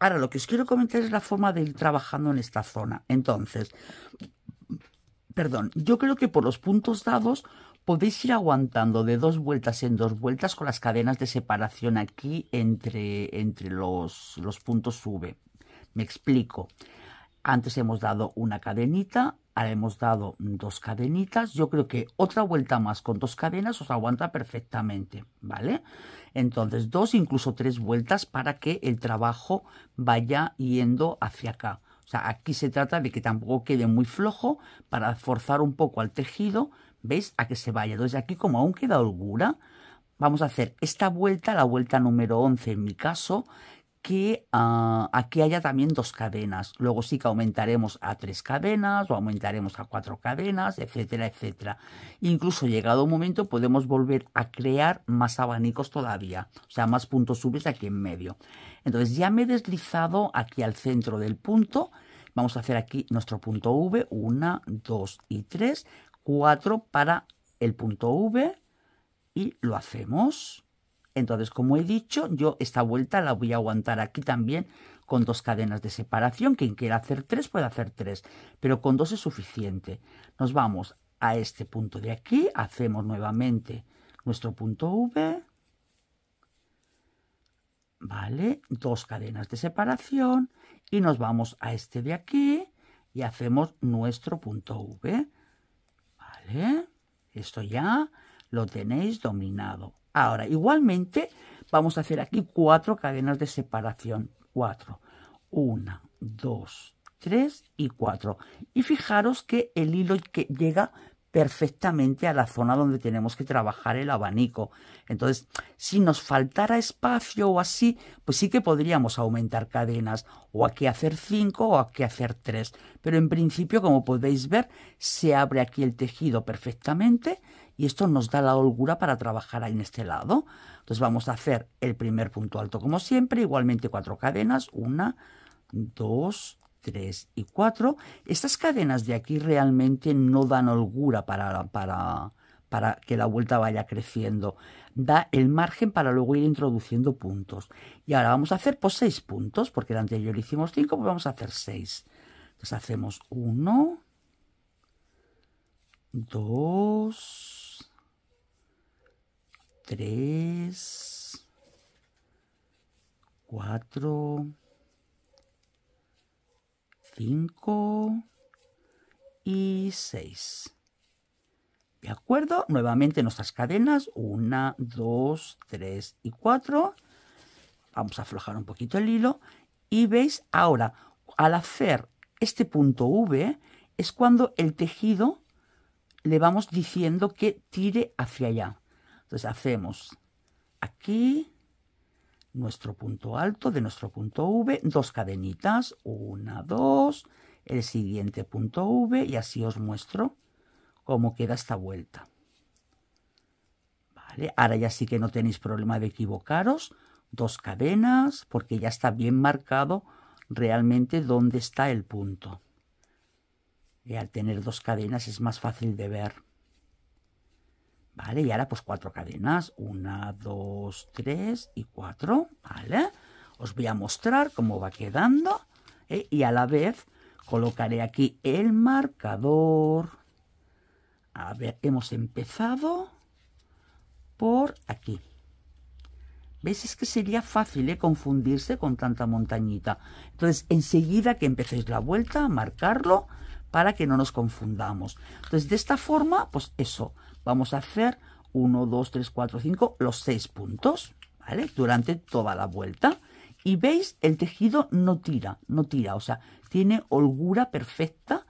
Ahora lo que os quiero comentar es la forma de ir trabajando en esta zona. Entonces, perdón, yo creo que por los puntos dados podéis ir aguantando de dos vueltas en dos vueltas con las cadenas de separación aquí entre, entre los, los puntos V. Me explico. Antes hemos dado una cadenita, ahora hemos dado dos cadenitas. Yo creo que otra vuelta más con dos cadenas os aguanta perfectamente, ¿vale? Entonces, dos, incluso tres vueltas para que el trabajo vaya yendo hacia acá. O sea, aquí se trata de que tampoco quede muy flojo para forzar un poco al tejido, ¿veis? A que se vaya. Entonces, aquí como aún queda holgura, vamos a hacer esta vuelta, la vuelta número 11 en mi caso, que aquí ah, haya también dos cadenas. Luego sí que aumentaremos a tres cadenas o aumentaremos a cuatro cadenas, etcétera, etcétera. Incluso llegado un momento podemos volver a crear más abanicos todavía, o sea, más puntos subes aquí en medio. Entonces ya me he deslizado aquí al centro del punto. Vamos a hacer aquí nuestro punto V, una, dos y tres, cuatro para el punto V y lo hacemos. Entonces, como he dicho, yo esta vuelta la voy a aguantar aquí también con dos cadenas de separación. Quien quiera hacer tres puede hacer tres, pero con dos es suficiente. Nos vamos a este punto de aquí, hacemos nuevamente nuestro punto V, ¿vale? Dos cadenas de separación y nos vamos a este de aquí y hacemos nuestro punto V, ¿vale? Esto ya lo tenéis dominado. Ahora, igualmente vamos a hacer aquí cuatro cadenas de separación. Cuatro. Una, dos, tres y cuatro. Y fijaros que el hilo llega perfectamente a la zona donde tenemos que trabajar el abanico. Entonces, si nos faltara espacio o así, pues sí que podríamos aumentar cadenas, o aquí hacer cinco o aquí hacer tres. Pero en principio, como podéis ver, se abre aquí el tejido perfectamente y esto nos da la holgura para trabajar ahí en este lado. Entonces vamos a hacer el primer punto alto como siempre, igualmente cuatro cadenas, una, dos, tres y cuatro. Estas cadenas de aquí realmente no dan holgura para, para, para, que la vuelta vaya creciendo. Da el margen para luego ir introduciendo puntos. Y ahora vamos a hacer pues seis puntos, porque el anterior hicimos cinco, pues vamos a hacer seis. Entonces hacemos uno. Dos. 3, 4, 5 y 6. ¿De acuerdo? Nuevamente nuestras cadenas. 1, 2, 3 y 4. Vamos a aflojar un poquito el hilo. Y veis, ahora, al hacer este punto V, es cuando el tejido le vamos diciendo que tire hacia allá. Entonces hacemos aquí nuestro punto alto de nuestro punto V, dos cadenitas, una, dos, el siguiente punto V y así os muestro cómo queda esta vuelta. Vale, ahora ya sí que no tenéis problema de equivocaros, dos cadenas, porque ya está bien marcado realmente dónde está el punto. Y al tener dos cadenas es más fácil de ver. ¿vale? Y ahora pues cuatro cadenas, una, dos, tres y cuatro, ¿vale? Os voy a mostrar cómo va quedando ¿eh? y a la vez colocaré aquí el marcador. A ver, hemos empezado por aquí. ¿Veis? Es que sería fácil ¿eh? confundirse con tanta montañita. Entonces, enseguida que empecéis la vuelta, a marcarlo, para que no nos confundamos. Entonces, de esta forma, pues eso, vamos a hacer 1, 2, 3, 4, 5, los 6 puntos, ¿vale? Durante toda la vuelta. Y veis, el tejido no tira, no tira, o sea, tiene holgura perfecta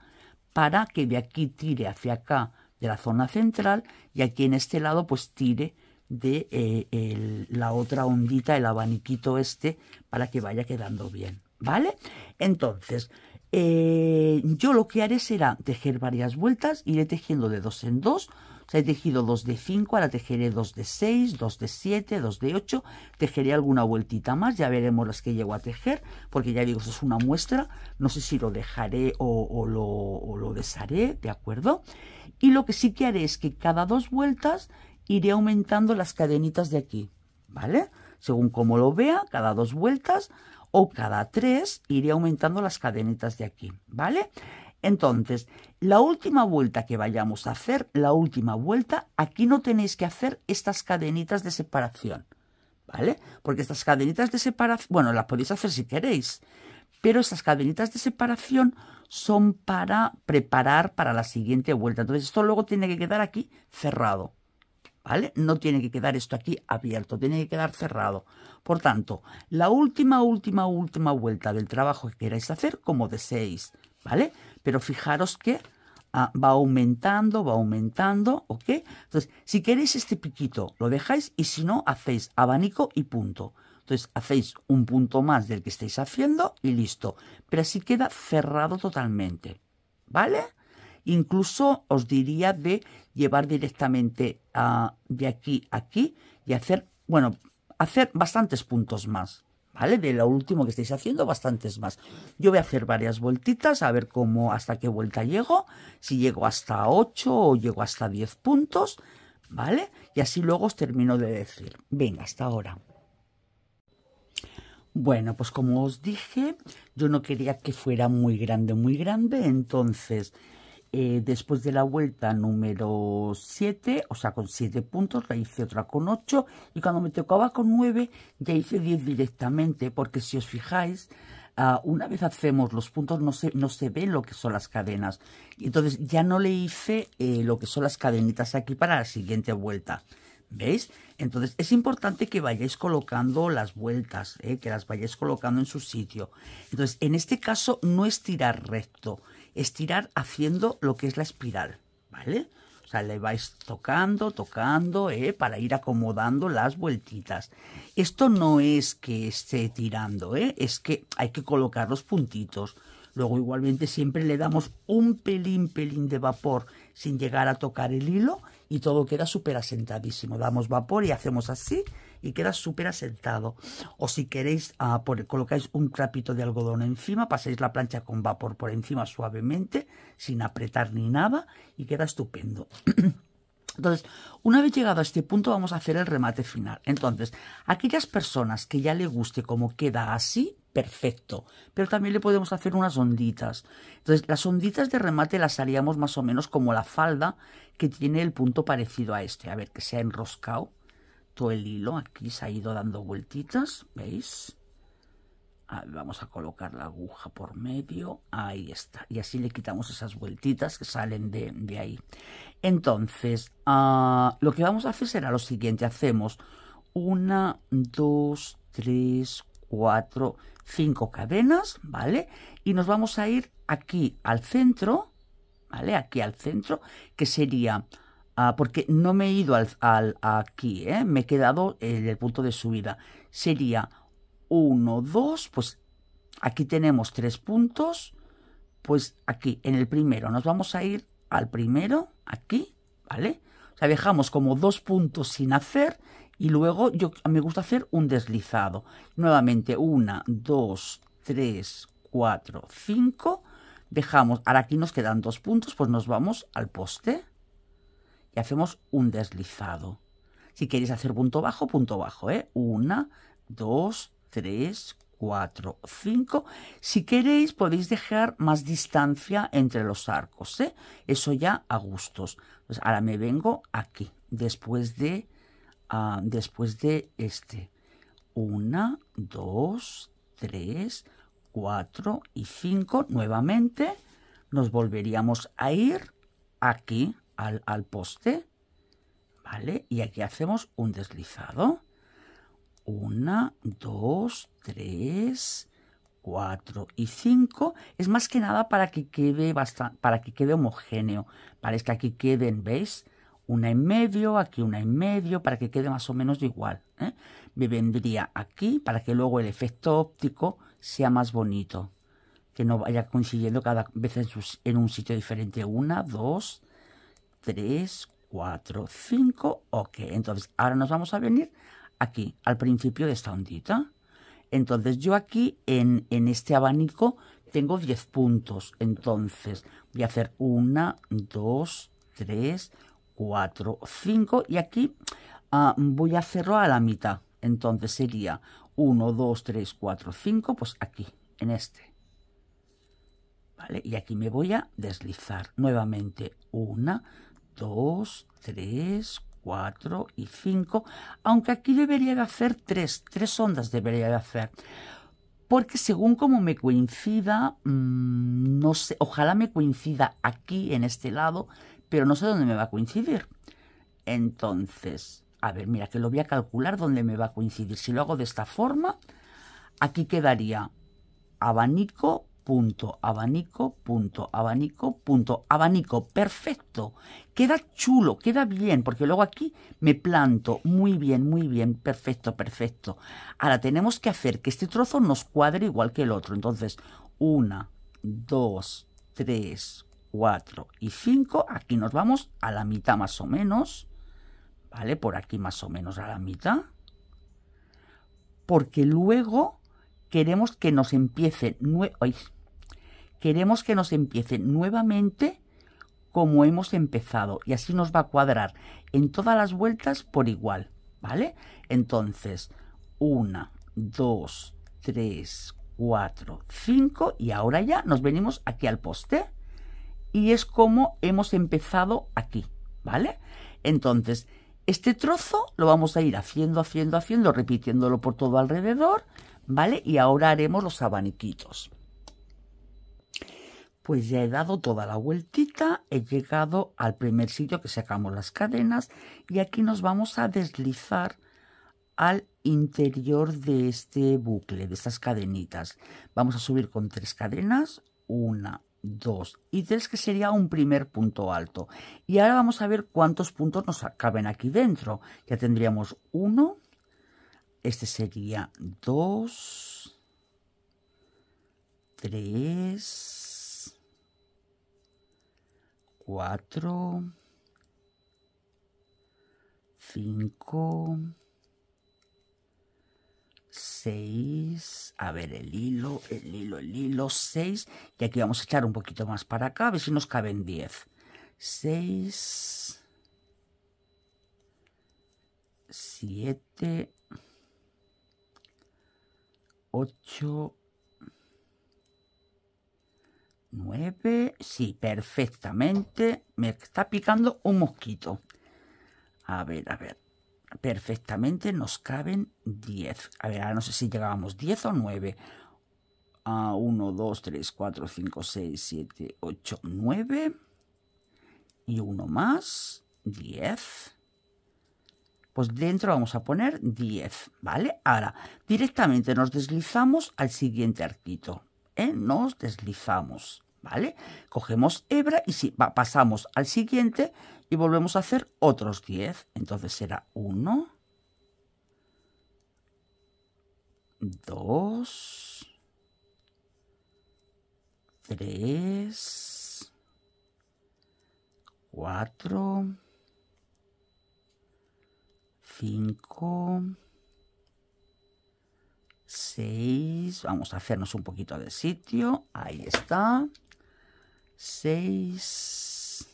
para que de aquí tire hacia acá de la zona central y aquí en este lado pues tire de eh, la otra ondita, el abaniquito este, para que vaya quedando bien, ¿vale? Entonces, eh, yo lo que haré será tejer varias vueltas, iré tejiendo de dos en dos. sea, he tejido dos de 5, ahora tejeré dos de 6, dos de 7, dos de 8, tejeré alguna vueltita más, ya veremos las que llego a tejer, porque ya digo, eso es una muestra, no sé si lo dejaré o, lo, o lo desharé, ¿de acuerdo? Y lo que sí que haré es que cada dos vueltas iré aumentando las cadenitas de aquí, ¿vale? Según como lo vea, cada dos vueltas o cada tres iré aumentando las cadenitas de aquí, ¿vale? Entonces, la última vuelta que vayamos a hacer, la última vuelta, aquí no tenéis que hacer estas cadenitas de separación, ¿vale? Porque estas cadenitas de separación, bueno, las podéis hacer si queréis, pero estas cadenitas de separación son para preparar para la siguiente vuelta. Entonces, esto luego tiene que quedar aquí cerrado, ¿vale? No tiene que quedar esto aquí abierto, tiene que quedar cerrado. Por tanto, la última, última, última vuelta del trabajo que queráis hacer, como deseéis, ¿vale? Pero fijaros que ah, va aumentando, va aumentando, ¿ok? Entonces, si queréis este piquito, lo dejáis y si no, hacéis abanico y punto. Entonces hacéis un punto más del que estáis haciendo y listo. Pero así queda cerrado totalmente. ¿Vale? Incluso os diría de llevar directamente ah, de aquí a aquí y hacer, bueno, hacer bastantes puntos más. ¿Vale? De lo último que estáis haciendo, bastantes más. Yo voy a hacer varias vueltitas a ver cómo, hasta qué vuelta llego, si llego hasta 8 o llego hasta 10 puntos, ¿vale? Y así luego os termino de decir, venga, hasta ahora. Bueno, pues como os dije, yo no quería que fuera muy grande, muy grande, entonces eh, después de la vuelta número 7, o sea, con 7 puntos, la hice otra con 8 y cuando me tocaba con 9 ya hice 10 directamente, porque si os fijáis, ah, una vez hacemos los puntos no se, no ve lo que son las cadenas. Entonces ya no le hice eh, lo que son las cadenitas aquí para la siguiente vuelta. ¿Veis? Entonces es importante que vayáis colocando las vueltas, eh, que las vayáis colocando en su sitio. Entonces en este caso no es tirar recto, estirar haciendo lo que es la espiral, ¿vale? O sea, le vais tocando, tocando, ¿eh? para ir acomodando las vueltitas. Esto no es que esté tirando, ¿eh? es que hay que colocar los puntitos. Luego igualmente siempre le damos un pelín, pelín de vapor sin llegar a tocar el hilo y todo queda súper asentadísimo. Damos vapor y hacemos así y queda súper asentado. O si queréis, ah, colocáis un trapito de algodón encima, pasáis la plancha con vapor por encima suavemente, sin apretar ni nada, y queda estupendo. Entonces, una vez llegado a este punto, vamos a hacer el remate final. Entonces, aquellas personas que ya le guste como queda así, perfecto. Pero también le podemos hacer unas onditas. Entonces, las onditas de remate las haríamos más o menos como la falda que tiene el punto parecido a este. A ver, que se ha enroscado el hilo, aquí se ha ido dando vueltitas, ¿veis? vamos a colocar la aguja por medio, ahí está, y así le quitamos esas vueltitas que salen de, ahí. Entonces, ah, lo que vamos a hacer será lo siguiente, hacemos una, dos, tres, cuatro, cinco cadenas, ¿vale? Y nos vamos a ir aquí al centro, ¿vale? Aquí al centro, que sería Ah, porque no me he ido al, aquí, ¿eh? me he quedado en el punto de subida. Sería 1, 2, pues aquí tenemos tres puntos, pues aquí, en el primero, nos vamos a ir al primero, aquí, ¿vale? O sea, dejamos como dos puntos sin hacer y luego yo me gusta hacer un deslizado. Nuevamente, 1, 2, 3, 4, 5, dejamos, ahora aquí nos quedan dos puntos, pues nos vamos al poste, hacemos un deslizado. Si queréis hacer punto bajo, punto bajo, ¿eh? Una, dos, tres, cuatro, cinco. Si queréis podéis dejar más distancia entre los arcos, ¿eh? Eso ya a gustos. Pues ahora me vengo aquí, después de, ah, después de este. Una, dos, tres, cuatro y cinco. Nuevamente nos volveríamos a ir aquí al, poste, ¿vale? Y aquí hacemos un deslizado. Una, dos, tres, cuatro y cinco. Es más que nada para que quede bastante, para que quede homogéneo. que aquí queden, ¿veis? Una en medio, aquí una en medio, para que quede más o menos igual. ¿eh? Me vendría aquí para que luego el efecto óptico sea más bonito. Que no vaya coincidiendo cada vez en, en un sitio diferente. Una, dos, 3, 4, 5, ok. Entonces, ahora nos vamos a venir aquí, al principio de esta ondita. Entonces, yo aquí, en, en este abanico, tengo 10 puntos. Entonces, voy a hacer 1, 2, 3, 4, 5 y aquí ah, voy a hacerlo a la mitad. Entonces sería 1, 2, 3, 4, 5, pues aquí, en este. ¿Vale? Y aquí me voy a deslizar nuevamente 1, 2, 3, 4 y 5, aunque aquí debería de hacer 3, 3 ondas debería de hacer. Porque según como me coincida, mm, no sé, ojalá me coincida aquí en este lado, pero no sé dónde me va a coincidir. Entonces, a ver, mira que lo voy a calcular dónde me va a coincidir. Si lo hago de esta forma, aquí quedaría abanico punto abanico punto abanico punto abanico perfecto queda chulo queda bien porque luego aquí me planto muy bien muy bien perfecto perfecto ahora tenemos que hacer que este trozo nos cuadre igual que el otro entonces una dos tres cuatro y cinco aquí nos vamos a la mitad más o menos vale por aquí más o menos a la mitad porque luego queremos que nos empiece nueve queremos que nos empiece nuevamente como hemos empezado y así nos va a cuadrar en todas las vueltas por igual, ¿vale? Entonces, una, dos, tres, cuatro, cinco. y ahora ya nos venimos aquí al poste y es como hemos empezado aquí, ¿vale? Entonces, este trozo lo vamos a ir haciendo, haciendo, haciendo, repitiéndolo por todo alrededor, ¿vale? Y ahora haremos los abaniquitos pues ya he dado toda la vueltita, he llegado al primer sitio que sacamos las cadenas y aquí nos vamos a deslizar al interior de este bucle, de estas cadenitas. Vamos a subir con tres cadenas, una, dos y tres, que sería un primer punto alto. Y ahora vamos a ver cuántos puntos nos caben aquí dentro. Ya tendríamos uno, este sería dos, tres, cuatro, cinco, seis, a ver el hilo, el hilo, el hilo, seis, y aquí vamos a echar un poquito más para acá, a ver si nos caben diez, seis, siete, ocho, 9, sí, perfectamente. Me está picando un mosquito. A ver, a ver. Perfectamente nos caben 10. A ver, ahora no sé si llegábamos 10 o 9. a 1, 2, 3, 4, 5, 6, 7, 8, 9. Y uno más. 10. Pues dentro vamos a poner 10, ¿vale? Ahora, directamente nos deslizamos al siguiente arquito. ¿eh? Nos deslizamos. ¿vale? Cogemos hebra y si, pasamos al siguiente y volvemos a hacer otros 10. Entonces será 1, 2, 3, 4, 5, 6, vamos a hacernos un poquito de sitio, ahí está. 6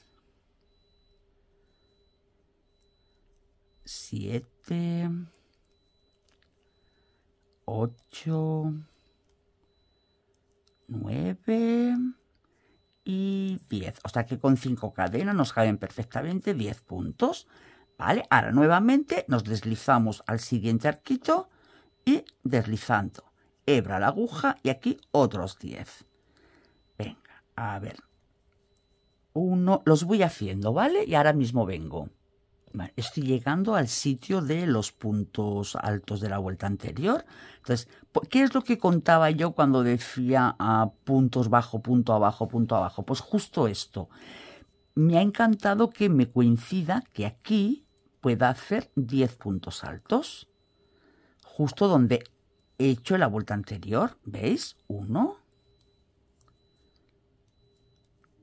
7 8 9 y 10. O sea que con 5 cadenas nos caben perfectamente 10 puntos. ¿Vale? Ahora nuevamente nos deslizamos al siguiente arquito y deslizando. Hebra la aguja y aquí otros 10. Venga, a ver uno, los voy haciendo, ¿vale? Y ahora mismo vengo. estoy llegando al sitio de los puntos altos de la vuelta anterior. Entonces, ¿qué es lo que contaba yo cuando decía a puntos bajo, punto abajo, punto abajo? Pues justo esto. Me ha encantado que me coincida que aquí pueda hacer 10 puntos altos. Justo donde he hecho la vuelta anterior. ¿Veis? Uno.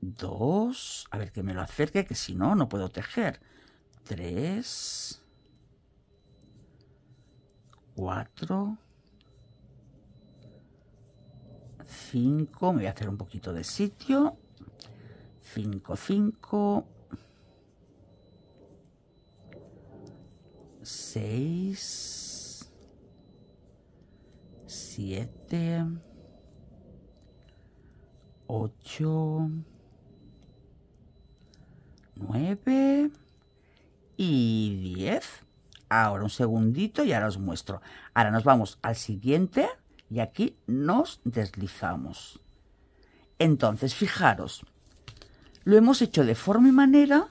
2, a ver que me lo acerque, que si no, no puedo tejer. 3, 4, 5, me voy a hacer un poquito de sitio. 5, 5, 6, 7, 8, 9 y 10. Ahora un segundito y ahora os muestro. Ahora nos vamos al siguiente y aquí nos deslizamos. Entonces, fijaros, lo hemos hecho de forma y manera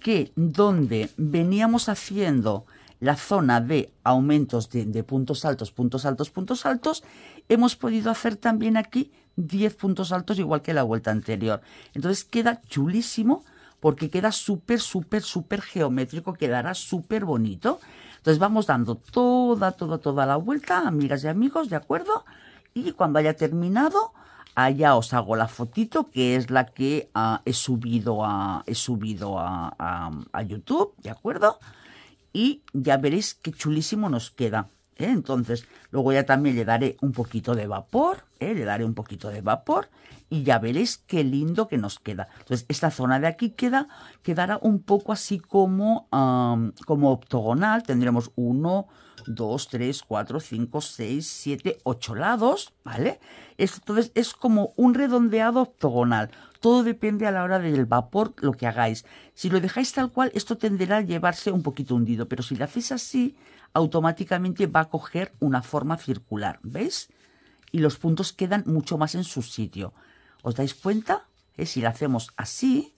que donde veníamos haciendo la zona de aumentos de, puntos altos, puntos altos, puntos altos, hemos podido hacer también aquí 10 puntos altos igual que la vuelta anterior. Entonces queda chulísimo porque queda súper, súper, súper geométrico, quedará súper bonito. Entonces vamos dando toda, toda, toda la vuelta, amigas y amigos, ¿de acuerdo? Y cuando haya terminado, allá os hago la fotito que es la que ah, he subido, a, subido a YouTube, ¿de acuerdo? Y ya veréis qué chulísimo nos queda. ¿eh? Entonces, luego ya también le daré un poquito de vapor, ¿eh? le daré un poquito de vapor y ya veréis qué lindo que nos queda. Entonces, esta zona de aquí queda, quedará un poco así como, como octogonal. Tendremos uno, 2, 3, 4, 5, 6, 7, 8 lados, ¿vale? Entonces es como un redondeado octogonal. Todo depende a la hora del vapor lo que hagáis. Si lo dejáis tal cual, esto tenderá a llevarse un poquito hundido, pero si lo hacéis así, automáticamente va a coger una forma circular, ¿veis? Y los puntos quedan mucho más en su sitio. ¿Os dais cuenta? es eh, Si lo hacemos así,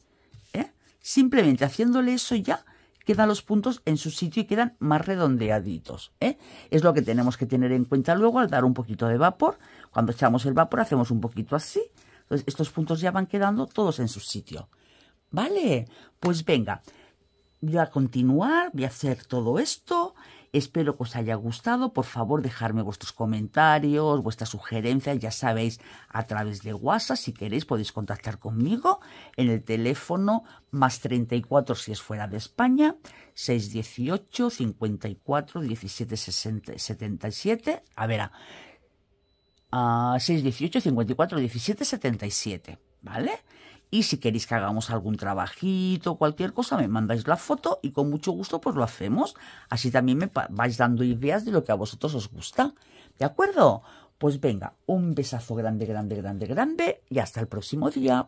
¿eh? simplemente haciéndole eso ya quedan los puntos en su sitio y quedan más redondeaditos. ¿eh? Es lo que tenemos que tener en cuenta luego al dar un poquito de vapor. Cuando echamos el vapor hacemos un poquito así. Entonces estos puntos ya van quedando todos en su sitio. ¿Vale? Pues venga, voy a continuar, voy a hacer todo esto Espero que os haya gustado. Por favor, dejadme vuestros comentarios, vuestras sugerencias, ya sabéis, a través de WhatsApp. Si queréis, podéis contactar conmigo en el teléfono más 34 si es fuera de España, 618 54 17 77. A ver, a 618 54 17 77. ¿Vale? Y si queréis que hagamos algún trabajito, cualquier cosa, me mandáis la foto y con mucho gusto pues lo hacemos. Así también me vais dando ideas de lo que a vosotros os gusta. ¿De acuerdo? Pues venga, un besazo grande, grande, grande, grande y hasta el próximo día.